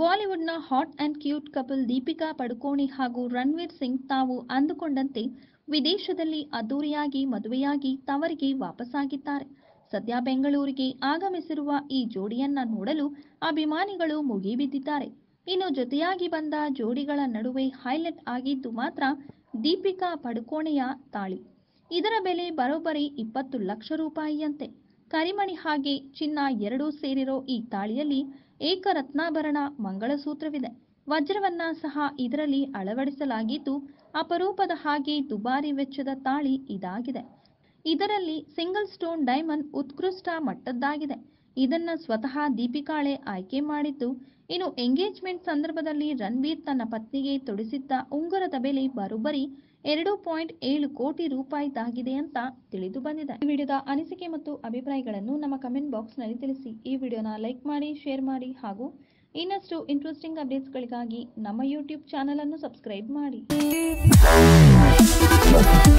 ಬಾಲಿವುಡ್ನ hot and cute couple Deepika Padukone ಹಾಗೂ ರಣವೀರ್ ಸಿಂಗ್ ತಾವು ಅಂದುಕೊಂಡಂತೆ ವಿದೇಶದಲ್ಲಿ ಅದ್ದೂರಿಯಾಗಿ ಮದುವೆಯಾಗಿ ತವರಿಗೆ ವಾಪಸಾಗಿದ್ದಾರೆ ಸದ್ಯ ಬೆಂಗಳೂರಿಗೆ ಆಗಮಿಸಿರುವ ಈ ಜೋಡಿಯನ್ನ ನೋಡಲು ಅಭಿಮಾನಿಗಳು ಮುಗಿಬಿದ್ದಿದ್ದಾರೆ ಇನ್ನು ಜೊತೆಯಾಗಿ ಬಂದ ಜೋಡಿಗಳ ನಡುವೆ ಹೈಲೈಟ್ ಆಗಿದ್ದು ಮಾತ್ರ ದೀಪಿಕಾ ಪಡುಕೋಣೆಯ ತಾಳಿ ಇದರ ಬೆಲೆ ಬರೋಬ್ಬರಿ ಇಪ್ಪತ್ತು ಲಕ್ಷ ರೂಪಾಯಿಯಂತೆ ಕರಿಮಣಿ ಹಾಗೆ ಚಿನ್ನ ಎರಡೂ ಸೇರಿರೋ ಈ ತಾಳಿಯಲ್ಲಿ ಏಕ ರತ್ನಾಭರಣ ಮಂಗಳಸೂತ್ರವಿದೆ ವಜ್ರವನ್ನ ಸಹ ಇದರಲ್ಲಿ ಅಳವಡಿಸಲಾಗಿದ್ದು ಅಪರೂಪದ ಹಾಗೆ ದುಬಾರಿ ವೆಚ್ಚದ ತಾಳಿ ಇದಾಗಿದೆ ಇದರಲ್ಲಿ ಸಿಂಗಲ್ ಸ್ಟೋನ್ ಡೈಮಂಡ್ ಉತ್ಕೃಷ್ಟ ಮಟ್ಟದ್ದಾಗಿದೆ ಇದನ್ನ ಸ್ವತಃ ದೀಪಿಕಾಳೆ ಆಯ್ಕೆ ಮಾಡಿದ್ದು ಇನ್ನು ಎಂಗೇಜ್ಮೆಂಟ್ ಸಂದರ್ಭದಲ್ಲಿ ರಣಬೀರ್ ತನ್ನ ಪತ್ನಿಗೆ ತೊಡಿಸಿದ್ದ ಉಂಗುರದ ಬೆಲೆ ಬರೋಬ್ಬರಿ ಎರಡು ಪಾಯಿಂಟ್ ಏಳು ಕೋಟಿ ರೂಪಾಯಿ ತಾಗಿದೆ ಅಂತ ತಿಳಿದು ಬಂದಿದೆ ಈ ವಿಡಿಯೋದ ಅನಿಸಿಕೆ ಮತ್ತು ಅಭಿಪ್ರಾಯಗಳನ್ನು ನಮ್ಮ ಕಮೆಂಟ್ ಬಾಕ್ಸ್ನಲ್ಲಿ ತಿಳಿಸಿ ಈ ವಿಡಿಯೋನ ಲೈಕ್ ಮಾಡಿ ಶೇರ್ ಮಾಡಿ ಹಾಗೂ ಇನ್ನಷ್ಟು ಇಂಟ್ರೆಸ್ಟಿಂಗ್ ಅಪ್ಡೇಟ್ಸ್ಗಳಿಗಾಗಿ ನಮ್ಮ ಯೂಟ್ಯೂಬ್ ಚಾನಲನ್ನು ಸಬ್ಸ್ಕ್ರೈಬ್ ಮಾಡಿ